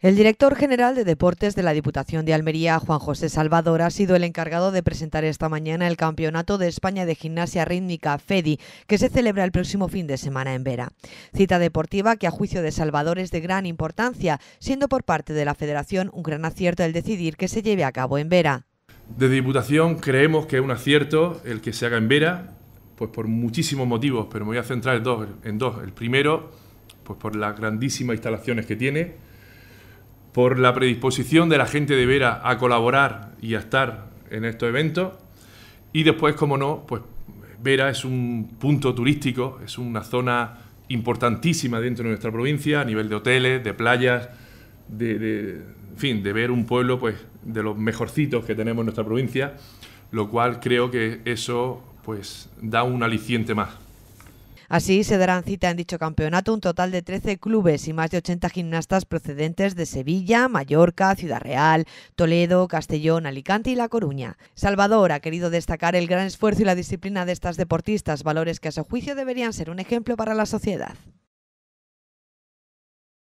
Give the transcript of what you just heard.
El director general de Deportes de la Diputación de Almería, Juan José Salvador, ha sido el encargado de presentar esta mañana el Campeonato de España de Gimnasia Rítmica FEDI, que se celebra el próximo fin de semana en Vera. Cita deportiva que a juicio de Salvador es de gran importancia, siendo por parte de la Federación un gran acierto el decidir que se lleve a cabo en Vera. Desde Diputación creemos que es un acierto el que se haga en Vera, pues por muchísimos motivos, pero me voy a centrar en dos. El primero, pues por las grandísimas instalaciones que tiene por la predisposición de la gente de Vera a colaborar y a estar en estos eventos. Y después, como no, pues Vera es un punto turístico, es una zona importantísima dentro de nuestra provincia a nivel de hoteles, de playas, de, fin, de ver un pueblo pues de los mejorcitos que tenemos en nuestra provincia, lo cual creo que eso pues da un aliciente más. Así se darán cita en dicho campeonato un total de 13 clubes y más de 80 gimnastas procedentes de Sevilla, Mallorca, Ciudad Real, Toledo, Castellón, Alicante y La Coruña. Salvador ha querido destacar el gran esfuerzo y la disciplina de estas deportistas, valores que a su juicio deberían ser un ejemplo para la sociedad.